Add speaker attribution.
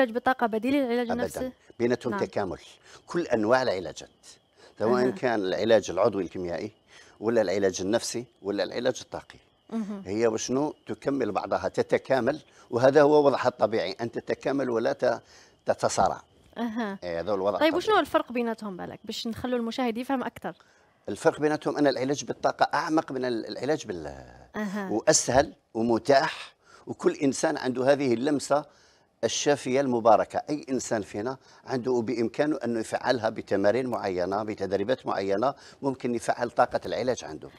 Speaker 1: علاج بطاقه بديله للعلاج النفسي
Speaker 2: بيناتهم نعم. تكامل كل انواع العلاجات سواء أه. كان العلاج العضوي الكيميائي ولا العلاج النفسي ولا العلاج الطاقي هي وشنو تكمل بعضها تتكامل وهذا هو وضعها الطبيعي ان تتكامل ولا تتصارع اها إيه، هذا الوضع طيب وشنو
Speaker 3: الفرق بيناتهم بالك باش نخلوا المشاهد يفهم اكثر
Speaker 2: الفرق بيناتهم ان العلاج بالطاقه اعمق من العلاج بال أه. واسهل ومتاح وكل انسان عنده هذه اللمسه الشافية المباركة أي إنسان فينا عنده بإمكانه أنه يفعلها بتمارين معينة بتدريبات معينة ممكن يفعل طاقة العلاج عنده